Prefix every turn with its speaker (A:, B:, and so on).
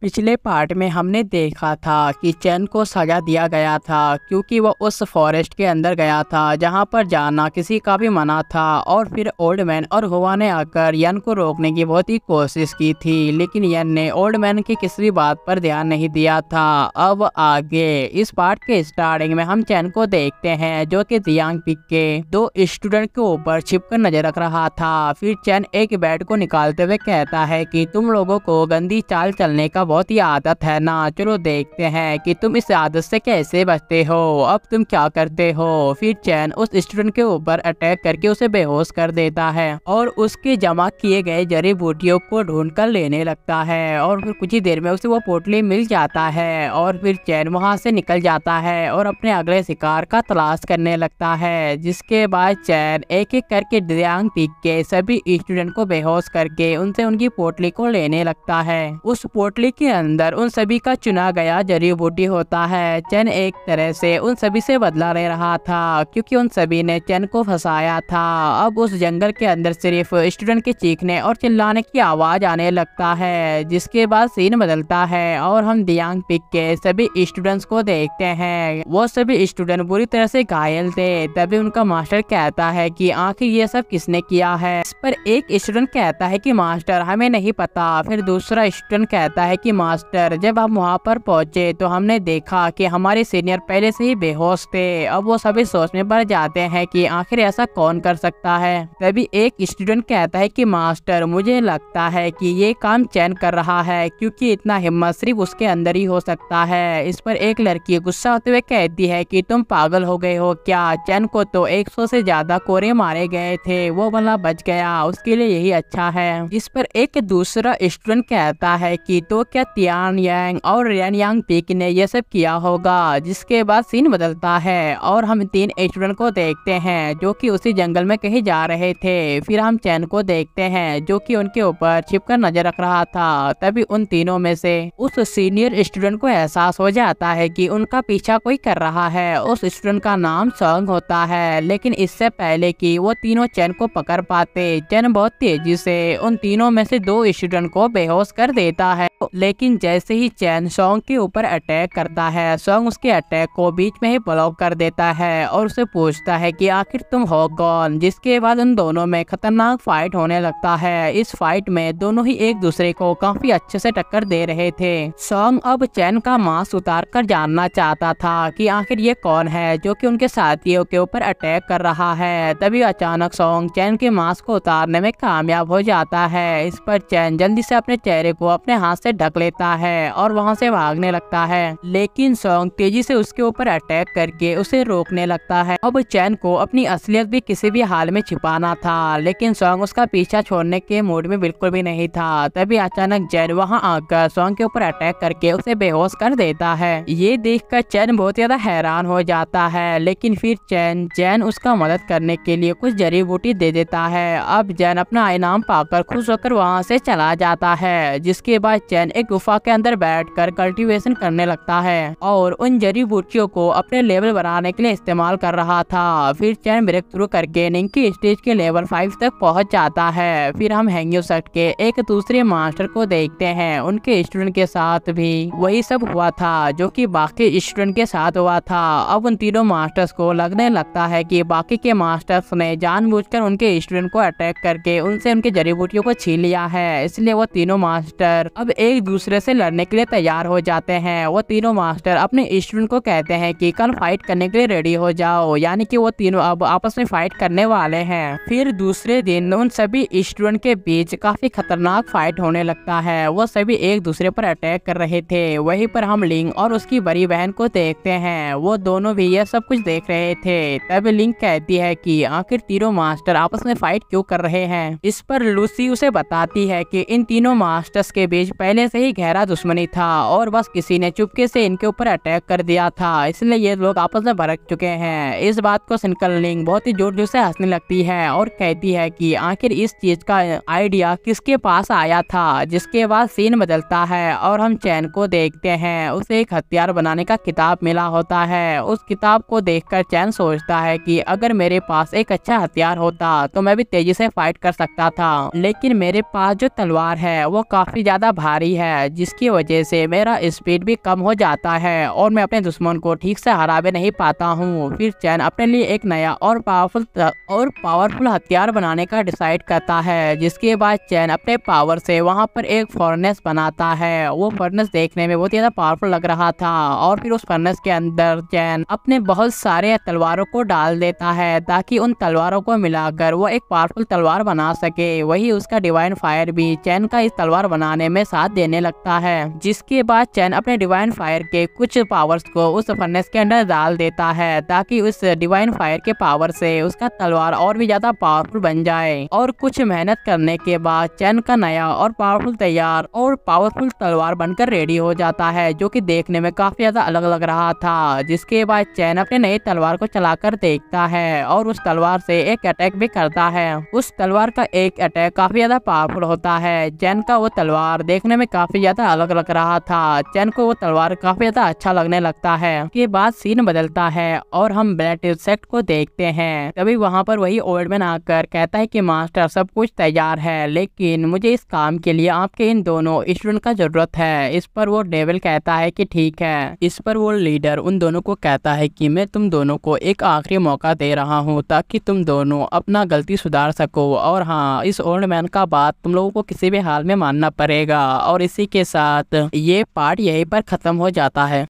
A: पिछले पार्ट में हमने देखा था कि चैन को सजा दिया गया था क्योंकि वह उस फॉरेस्ट के अंदर गया था जहां पर जाना किसी का भी मना था और फिर ओल्ड मैन और हुआ ने आकर यन को रोकने की बहुत ही कोशिश की थी लेकिन यन ने ओल्ड मैन की किसी बात पर ध्यान नहीं दिया था अब आगे इस पार्ट के स्टार्टिंग में हम चैन को देखते हैं जो की दियांग पिक के दो स्टूडेंट के ऊपर कर नजर रख रहा था फिर चैन एक बैट को निकालते हुए कहता है की तुम लोगों को गंदी चाल चलने का बहुत ही आदत है ना चलो देखते हैं कि तुम इस आदत से कैसे बचते हो अब तुम क्या करते हो फिर चैन उस स्टूडेंट के ऊपर अटैक करके उसे बेहोश कर देता है और उसके जमा किए गए जड़ी बूटियों को ढूंढ कर लेने लगता है और फिर कुछ ही देर में उसे वो पोटली मिल जाता है और फिर चैन वहाँ से निकल जाता है और अपने अगले शिकार का तलाश करने लगता है जिसके बाद चैन एक एक करके दिव्यांग टीक के सभी स्टूडेंट को बेहोश करके उनसे उनकी पोटली को लेने लगता है उस पोटली के अंदर उन सभी का चुना गया जड़ी बूटी होता है चैन एक तरह से उन सभी से बदला ले रहा था क्योंकि उन सभी ने चैन को फंसाया था अब उस जंगल के अंदर सिर्फ स्टूडेंट के चीखने और चिल्लाने की आवाज़ आने लगता है जिसके बाद सीन बदलता है और हम दियांग पिक के सभी स्टूडेंट्स को देखते हैं वो सभी स्टूडेंट बुरी तरह से घायल थे तभी उनका मास्टर कहता है कि आखिर ये सब किसने किया है इस पर एक स्टूडेंट कहता है कि मास्टर हमें नहीं पता फिर दूसरा स्टूडेंट कहता है कि कि मास्टर जब हम वहाँ पर पहुँचे तो हमने देखा कि हमारे सीनियर पहले से ही बेहोश थे अब वो सभी सोच में भर जाते हैं कि आखिर ऐसा कौन कर सकता है तभी एक स्टूडेंट कहता है कि मास्टर मुझे लगता है कि ये काम चैन कर रहा है क्योंकि इतना हिम्मत सिर्फ उसके अंदर ही हो सकता है इस पर एक लड़की गुस्सा होते हुए कहती है की तुम पागल हो गए हो क्या चैन को तो सौ से ज्यादा कोरे मारे गए थे वो भला बच गया उसके लिए यही अच्छा है इस पर एक दूसरा स्टूडेंट कहता है कि तो क्या तियान यांग और रियान यांग पिक ने यह सब किया होगा जिसके बाद सीन बदलता है और हम तीन स्टूडेंट को देखते हैं जो कि उसी जंगल में कहीं जा रहे थे फिर हम चैन को देखते हैं जो कि उनके ऊपर छिपकर नजर रख रहा था तभी उन तीनों में से उस सीनियर स्टूडेंट को एहसास हो जाता है की उनका पीछा कोई कर रहा है उस स्टूडेंट का नाम संग होता है लेकिन इससे पहले की वो तीनों चैन को पकड़ पाते चैन बहुत तेजी से उन तीनों में से दो स्टूडेंट को बेहोश कर देता है लेकिन जैसे ही चैन सॉन्ग के ऊपर अटैक करता है सॉन्ग उसके अटैक को बीच में ही ब्लॉक कर देता है और उसे पूछता है कि आखिर तुम हो कौन जिसके बाद उन दोनों में खतरनाक फाइट होने लगता है इस फाइट में दोनों ही एक दूसरे को काफी अच्छे से टक्कर दे रहे थे सॉन्ग अब चैन का मांस उतार कर जानना चाहता था कि आखिर ये कौन है जो कि उनके साथियों के ऊपर अटैक कर रहा है तभी अचानक सॉन्ग चैन के मास को उतारने में कामयाब हो जाता है इस पर चैन जल्दी से अपने चेहरे को अपने हाथ से ढक रोक लेता है और वहाँ से भागने लगता है लेकिन सोंग तेजी से उसके ऊपर अटैक करके उसे रोकने लगता है अब चैन को अपनी असलियत भी किसी भी हाल में छिपाना था लेकिन सोंग उसका पीछा छोड़ने के मूड में बिल्कुल भी नहीं था तभी अचानक जैन वहाँ आकर सोंग के ऊपर अटैक करके उसे बेहोश कर देता है ये देख कर चैन बहुत ज्यादा हैरान हो जाता है लेकिन फिर चैन जैन उसका मदद करने के लिए कुछ जड़ी बूटी दे देता है अब जैन अपना इनाम पाकर खुश होकर वहाँ से चला जाता है जिसके बाद चैन एक गुफा के अंदर बैठकर कल्टीवेशन करने लगता है और उन जड़ी बूटियों को अपने लेवल बनाने के लिए इस्तेमाल कर रहा था फिर चैन ब्रेक थ्रू करके निंकी स्टेज के लेवल फाइव तक पहुँच जाता है फिर हम हैंगियो सट के एक दूसरे मास्टर को देखते हैं उनके स्टूडेंट के साथ भी वही सब हुआ था जो कि बाकी स्टूडेंट के साथ हुआ था अब उन तीनों मास्टर्स को लगने लगता है कि बाकी के मास्टर्स ने जानबूझकर उनके स्टूडेंट को अटैक करके उनसे उनके जड़ी बूटियों को छीन लिया है इसलिए वो तीनों मास्टर अब एक दूसरे से लड़ने के लिए तैयार हो जाते हैं वो तीनों मास्टर अपने स्टूडेंट को कहते हैं कि कल फाइट करने के लिए रेडी हो जाओ यानी कि वो तीनों अब आपस में फाइट करने वाले हैं फिर दूसरे दिन उन सभी स्टूडेंट के बीच काफी खतरनाक फाइट होने लगता है वो सभी एक दूसरे पर अटैक कर रहे थे वही पर हम लिंग और उसकी बड़ी बहन को देखते हैं वो दोनों भी यह सब कुछ देख रहे थे तब लिंग कहती है की आखिर तीनों मास्टर आपस में फाइट क्यों कर रहे हैं इस पर लूसी उसे बताती है की इन तीनों मास्टर्स के बीच पहले से ही गहरा दुश्मनी था और बस किसी ने चुपके से इनके ऊपर अटैक कर दिया था इसलिए ये लोग आपस में भरक चुके हैं इस बात को लिंग बहुत ही जोर जोर से हंसने लगती है और कहती है कि आखिर इस चीज का आइडिया किसके पास आया था जिसके बाद सीन बदलता है और हम चैन को देखते हैं उसे एक हथियार बनाने का किताब मिला होता है उस किताब को कर चैन सोचता है की अगर मेरे पास एक अच्छा हथियार होता तो मैं भी तेजी से फाइट कर सकता था लेकिन मेरे पास जो तलवार है वो काफी ज्यादा भारी है है जिसकी वजह से मेरा स्पीड भी कम हो जाता है और मैं अपने दुश्मन को ठीक से हरा भी नहीं पाता हूँ फिर चैन अपने लिए एक नया और पावरफुल और पावरफुल हथियार बनाने का डिसाइड करता है जिसके बाद चैन अपने पावर से वहाँ पर एक फर्नेस बनाता है वो फर्नेस देखने में बहुत ज़्यादा पावरफुल लग रहा था और फिर उस फर्नेस के अंदर चैन अपने बहुत सारे तलवारों को डाल देता है ताकि उन तलवारों को मिलाकर वो एक पावरफुल तलवार बना सके वही उसका डिवाइन फायर भी चैन का इस तलवार बनाने में साथ देने करने लगता है जिसके बाद चैन अपने डिवाइन फायर के कुछ पावर्स को उस फर्नेस के अंदर डाल देता है ताकि उस डिवाइन फायर के पावर से उसका तलवार और भी ज्यादा पावरफुल बन जाए और कुछ मेहनत करने के बाद चैन का नया और पावरफुल तैयार और पावरफुल तलवार बनकर रेडी हो जाता है जो कि देखने में काफी ज्यादा अलग लग रहा था जिसके बाद चैन अपने नए तलवार को चलाकर देखता है और उस तलवार से एक अटैक भी करता है उस तलवार का एक अटैक काफी ज्यादा पावरफुल होता है चैन का वो तलवार देखने में काफी काफी ज्यादा अलग लग रहा था चैन को वो तलवार काफी ज्यादा अच्छा लगने लगता है के बाद सीन बदलता है और हम ब्लैट इंसेक्ट को देखते हैं तभी वहाँ पर वही ओल्डमैन आकर कहता है की मास्टर सब कुछ तैयार है लेकिन मुझे इस काम के लिए आपके इन दोनों स्टूडेंट का जरूरत है इस पर वो डेविल कहता है की ठीक है इस पर वो लीडर उन दोनों को कहता है की मैं तुम दोनों को एक आखिरी मौका दे रहा हूँ ताकि तुम दोनों अपना गलती सुधार सको और हाँ इस ओल्ड मैन का बात तुम लोगों को किसी भी हाल में मानना पड़ेगा और इस इसी के साथ ये पार्ट यहीं पर खत्म हो जाता है